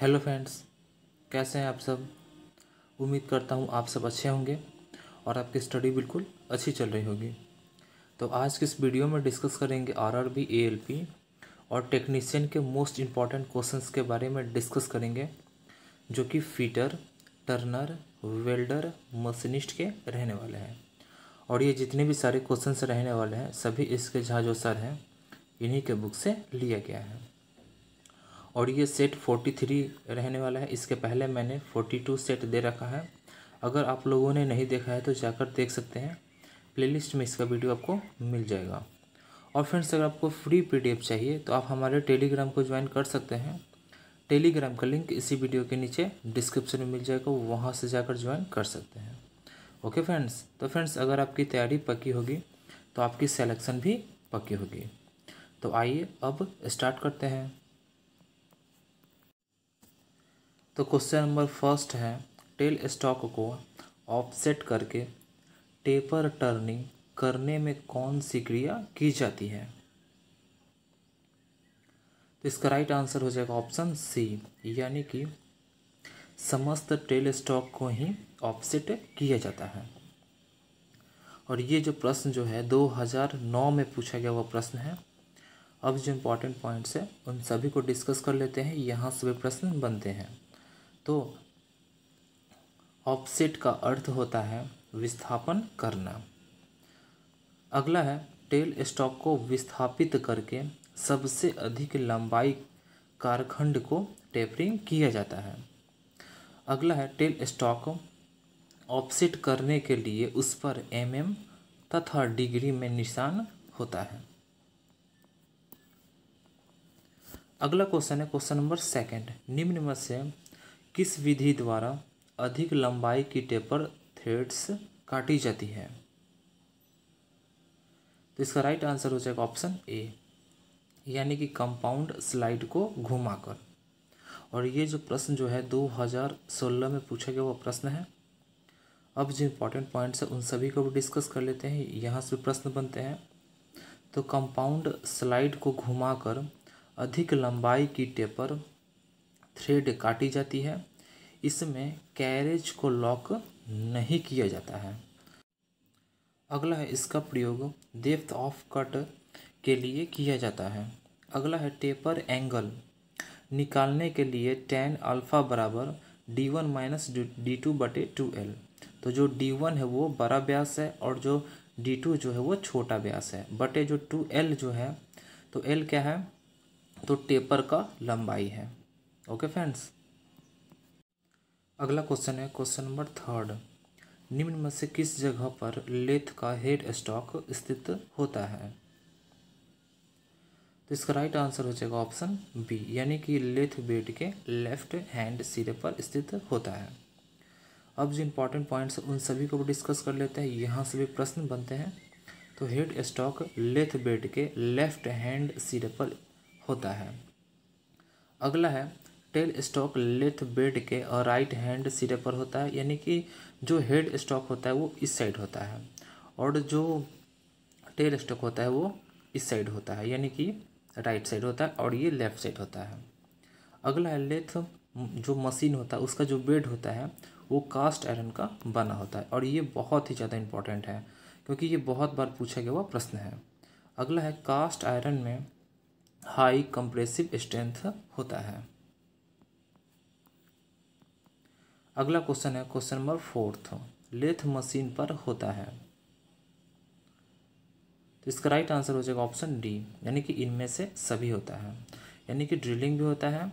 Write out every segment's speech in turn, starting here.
hello friends कैसे हैं आप सब उम्मीद करता हूँ आप सब अच्छे होंगे और आपकी स्टडी बिल्कुल अच्छी चल रही होगी तो आज के इस वीडियो में डिस्कस करेंगे R R B A L P और टेक्नीशियन के मोस्ट इम्पॉर्टेंट क्वेश्चंस के बारे में डिस्कस करेंगे जो कि फीटर टर्नर वेल्डर मशीनिस्ट के रहने वाले हैं और ये जितने भी सारे क्वेश्चन रहने वाले हैं सभी इसके जहाँ जो सर हैं इन्हीं के बुक से लिया गया है और ये सेट फोर्टी थ्री रहने वाला है इसके पहले मैंने फोर्टी टू सेट दे रखा है अगर आप लोगों ने नहीं देखा है तो जाकर देख सकते हैं प्लेलिस्ट में इसका वीडियो आपको मिल जाएगा और फ्रेंड्स अगर आपको फ्री पीडीएफ चाहिए तो आप हमारे टेलीग्राम को ज्वाइन कर सकते हैं टेलीग्राम का लिंक इसी वीडियो के नीचे डिस्क्रिप्शन में मिल जाएगा वहाँ से जाकर ज्वाइन कर सकते हैं ओके फ्रेंड्स तो फ्रेंड्स अगर आपकी तैयारी पक्की होगी तो आपकी सेलेक्शन भी पक्की होगी तो आइए अब स्टार्ट करते हैं तो क्वेश्चन नंबर फर्स्ट है टेल स्टॉक को ऑफसेट करके टेपर टर्निंग करने में कौन सी क्रिया की जाती है तो इसका राइट आंसर हो जाएगा ऑप्शन सी यानी कि समस्त टेल स्टॉक को ही ऑफसेट किया जाता है और ये जो प्रश्न जो है 2009 में पूछा गया वह प्रश्न है अब जो इम्पोर्टेंट पॉइंट्स है उन सभी को डिस्कस कर लेते हैं यहाँ से भी प्रश्न बनते हैं तो ऑफसेट का अर्थ होता है विस्थापन करना अगला है टेल स्टॉक को विस्थापित करके सबसे अधिक लंबाई कारखंड को टेपरिंग किया जाता है अगला है टेल स्टॉक ऑफसेट करने के लिए उस पर एम mm एम तथा डिग्री में निशान होता है अगला क्वेश्चन है क्वेश्चन नंबर सेकंड निम्न में से किस विधि द्वारा अधिक लंबाई की टेपर थ्रेड्स काटी जाती है तो इसका राइट आंसर हो जाएगा ऑप्शन ए यानी कि कंपाउंड स्लाइड को घुमाकर और ये जो प्रश्न जो है 2016 में पूछा गया वो प्रश्न है अब जो इम्पोर्टेंट पॉइंट्स हैं उन सभी को भी डिस्कस कर लेते हैं यहाँ से प्रश्न बनते हैं तो कंपाउंड स्लाइड को घुमाकर अधिक लंबाई की टेपर थ्रेड काटी जाती है इसमें कैरेज को लॉक नहीं किया जाता है अगला है इसका प्रयोग डेप्थ ऑफ कट के लिए किया जाता है अगला है टेपर एंगल निकालने के लिए टेन अल्फ़ा बराबर D one minus D two बटे टू एल तो जो डी वन है वो बड़ा ब्यास है और जो डी टू जो है वो छोटा ब्यास है बटे जो टू एल जो है तो एल क्या है तो टेपर का लंबाई है ओके फ्रेंड्स अगला क्वेश्चन है क्वेश्चन नंबर थर्ड निम्न में से किस जगह पर लेथ का हेड स्टॉक स्थित होता है तो इसका राइट आंसर हो जाएगा ऑप्शन बी यानी कि लेथ बेड के लेफ्ट हैंड सिरे पर स्थित होता है अब जो इम्पोर्टेंट पॉइंट्स उन सभी को भी डिस्कस कर लेते हैं यहाँ से भी प्रश्न बनते हैं तो हेड स्टॉक लेथ बेड के लेफ्ट हैंड सिरे पर होता है अगला है टेल स्टॉक लेथ बेड के और राइट हैंड सिरे पर होता है यानी कि जो हेड स्टॉक होता है वो इस साइड होता है और जो टेल स्टॉक होता है वो इस साइड होता है यानी कि राइट साइड होता है और ये लेफ्ट साइड होता है अगला है लेथ जो मशीन होता है उसका जो बेड होता है वो कास्ट आयरन का बना होता है और ये बहुत ही ज़्यादा इम्पॉर्टेंट है क्योंकि ये बहुत बार पूछा गया हुआ प्रश्न है अगला है कास्ट आयरन में हाई कंप्रेसिव स्ट्रेंथ होता है अगला क्वेश्चन है question number fourth lathe machine पर होता है तो इसका राइट आंसर हो जाएगा ऑप्शन डी यानी कि इनमें से सभी होता है यानी कि ड्रिलिंग भी होता है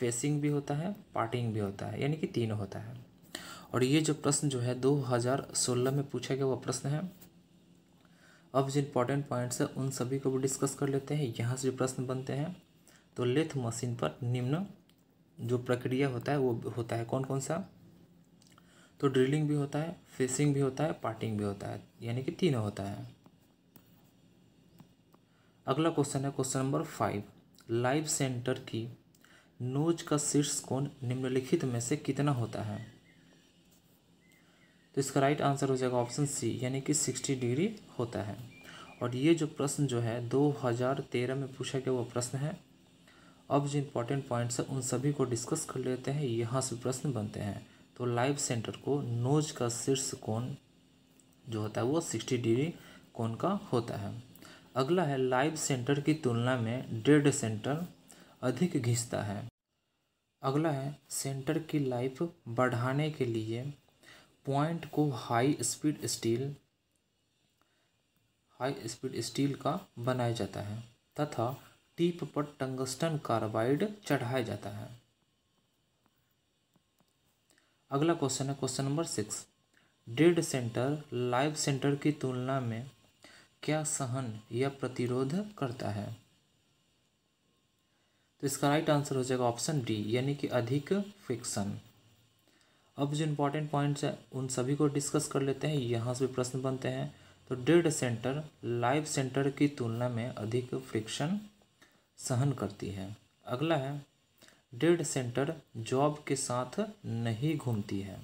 फेसिंग भी होता है पार्टिंग भी होता है यानी कि तीन होता है और ये जो प्रश्न जो है 2016 में पूछा गया वो प्रश्न है अब जो इम्पोर्टेंट पॉइंट्स है उन सभी को भी डिस्कस कर लेते हैं यहाँ से जो प्रश्न बनते हैं तो लेथ मशीन पर निम्न जो प्रक्रिया होता है वो होता है कौन कौन सा तो ड्रिलिंग भी होता है फेसिंग भी होता है पार्टिंग भी होता है यानी कि तीनों होता है अगला क्वेश्चन है question number five live centre की नोज का शीर्ष कोण निम्नलिखित में से कितना होता है तो इसका राइट आंसर हो जाएगा ऑप्शन सी यानी कि सिक्सटी डिग्री होता है और ये जो प्रश्न जो है तेरह में पूछा गया वो प्रश्न है अब जो इम्पोर्टेंट पॉइंट्स हैं उन सभी को डिस्कस कर लेते हैं यहाँ से प्रश्न बनते हैं तो लाइव सेंटर को नोज का शीर्ष कोण जो होता है वो सिक्सटी डिग्री कोण का होता है अगला है लाइव सेंटर की तुलना में डेड सेंटर अधिक घिसता है अगला है सेंटर की लाइफ बढ़ाने के लिए पॉइंट को high speed steel high speed steel का बनाया जाता है तथा दीप पर टंगस्टन कार्बाइड चढ़ाया जाता है अगला क्वेश्चन है question number six dead centre live centre की तुलना में क्या सहन या प्रतिरोध करता है तो इसका राइट आंसर हो जाएगा ऑप्शन डी यानी कि अधिक फिक्सन अब जो इम्पोर्टेंट पॉइंट्स हैं उन सभी को डिस्कस कर लेते हैं यहाँ से भी प्रश्न बनते हैं तो डेड सेंटर लाइव सेंटर की तुलना में अधिक फ्रिक्शन सहन करती है अगला है डेड सेंटर जॉब के साथ नहीं घूमती है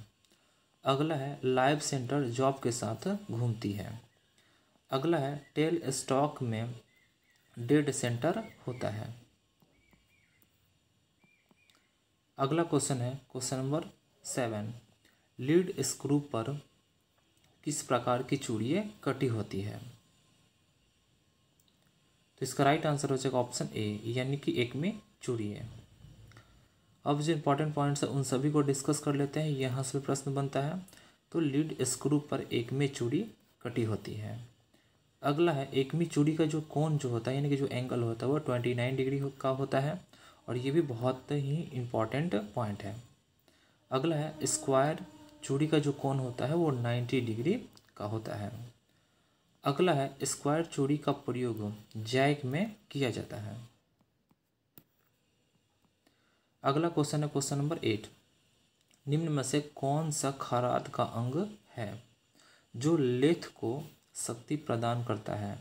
अगला है लाइव सेंटर जॉब के साथ घूमती है अगला है टेल स्टॉक में डेड सेंटर होता है अगला क्वेश्चन है question number seven lead screw पर किस प्रकार की चूड़ियाँ कटी होती है तो इसका राइट आंसर हो जाएगा ऑप्शन ए यानी कि एक में चूड़ी है अब जो इम्पोर्टेंट पॉइंट्स है उन सभी को डिस्कस कर लेते हैं यहाँ से प्रश्न बनता है तो लीड स्क्रू पर एक में चूड़ी कटी होती है अगला है एक में चूड़ी का जो कोण जो होता है यानी कि जो एंगल होता है वो ट्वेंटी नाइन डिग्री का होता है और ये भी बहुत ही इम्पॉर्टेंट पॉइंट है अगला है स्क्वायर चूड़ी का जो कोण होता है वो नाइन्टी डिग्री का होता है अगला है स्क्वायर चूड़ी का प्रयोग जैक में किया जाता है अगला क्वेश्चन है क्वेश्चन नंबर एट निम्न में से कौन सा खराद का अंग है जो लेथ को शक्ति प्रदान करता है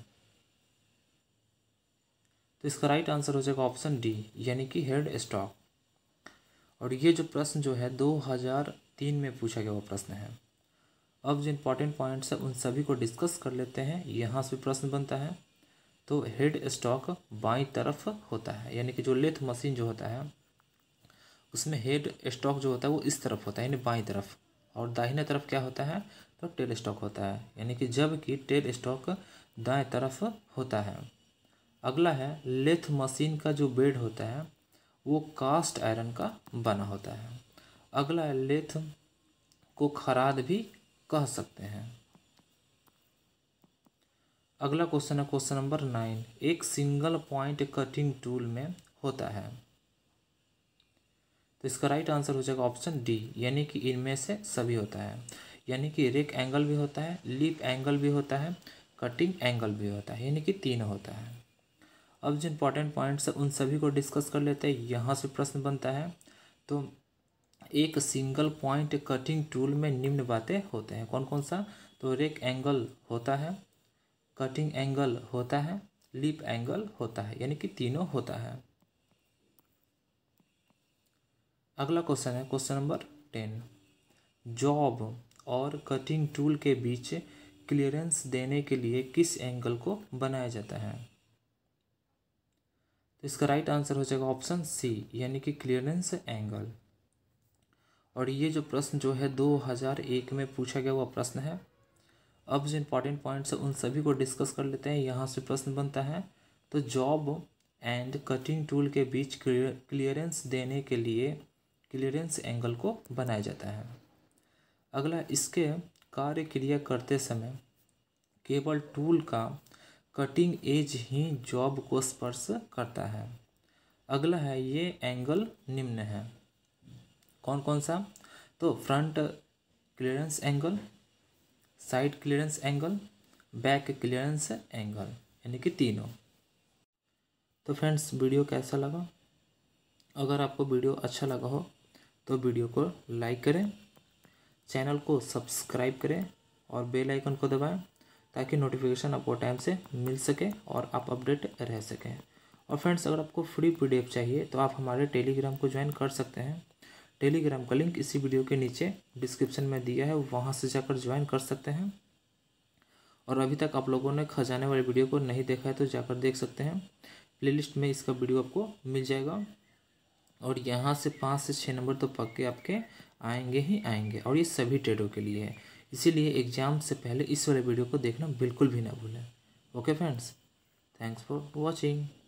तो इसका राइट आंसर हो जाएगा ऑप्शन डी यानी कि हेड स्टॉक और ये जो प्रश्न जो है 2003 में पूछा गया हुआ प्रश्न है अब जो इम्पोर्टेंट पॉइंट्स हैं उन सभी को डिस्कस कर लेते हैं यहाँ से प्रश्न बनता है तो हेड स्टॉक बाई तरफ होता है यानी कि जो लेथ मशीन जो होता है उसमें हेड स्टॉक जो होता है वो इस तरफ होता है यानी बाई तरफ और दाहिने तरफ क्या होता है तो टेल स्टॉक होता है यानी कि जबकि टेल स्टॉक दाएं तरफ होता है अगला है लेथ मशीन का जो बेड होता है वो कास्ट आयरन का बना होता है अगला है लेथ को खराद भी कह सकते हैं अगला क्वेश्चन है क्वेश्चन नंबर नाइन एक सिंगल पॉइंट कटिंग टूल में होता है तो इसका राइट आंसर हो जाएगा ऑप्शन डी यानी कि इनमें से सभी होता है यानी कि रेक एंगल भी होता है लिप एंगल भी होता है कटिंग एंगल भी होता है यानी कि तीन होता है अब जो इम्पोर्टेंट पॉइंट्स है उन सभी को डिस्कस कर लेते हैं यहाँ से प्रश्न बनता है तो एक सिंगल पॉइंट कटिंग टूल में निम्न बातें होते हैं कौन कौन सा तो रेक एंगल होता है कटिंग एंगल होता है लिप एंगल होता है यानी कि तीनों होता है अगला क्वेश्चन है क्वेश्चन नंबर टेन जॉब और कटिंग टूल के बीच क्लियरेंस देने के लिए किस एंगल को बनाया जाता है तो इसका राइट आंसर हो जाएगा ऑप्शन सी यानी कि क्लियरेंस एंगल और ये जो प्रश्न जो है 2001 में पूछा गया हुआ प्रश्न है अब जो इम्पोर्टेंट पॉइंट्स है उन सभी को डिस्कस कर लेते हैं यहाँ से प्रश्न बनता है तो जॉब एंड कटिंग टूल के बीच क्लियरेंस देने के लिए क्लियरेंस एंगल को बनाया जाता है अगला इसके कार्य क्रिया करते समय केवल टूल का कटिंग एज ही जॉब को स्पर्श करता है अगला है ये एंगल निम्न है कौन कौन सा तो front clearance angle side clearance angle back clearance angle यानी कि तीनों तो फ्रेंड्स वीडियो कैसा लगा अगर आपको वीडियो अच्छा लगा हो तो वीडियो को लाइक करें चैनल को सब्सक्राइब करें और बेल आइकन को दबाएं ताकि नोटिफिकेशन आपको टाइम से मिल सके और आप अपडेट रह सकें और फ्रेंड्स अगर आपको फ्री पीडीएफ चाहिए तो आप हमारे टेलीग्राम को ज्वाइन कर सकते हैं टेलीग्राम का लिंक इसी वीडियो के नीचे डिस्क्रिप्शन में दिया है वहाँ से जाकर ज्वाइन कर सकते हैं और अभी तक आप लोगों ने खजाने वाले वीडियो को नहीं देखा है तो जाकर देख सकते हैं प्लेलिस्ट में इसका वीडियो आपको मिल जाएगा और यहाँ से पाँच से छः नंबर तो पक्के आपके आएंगे ही आएंगे और ये सभी ट्रेडों के लिए है इसीलिए एग्जाम से पहले इस वाले वीडियो को देखना बिल्कुल भी ना भूलें okay friends thanks for watching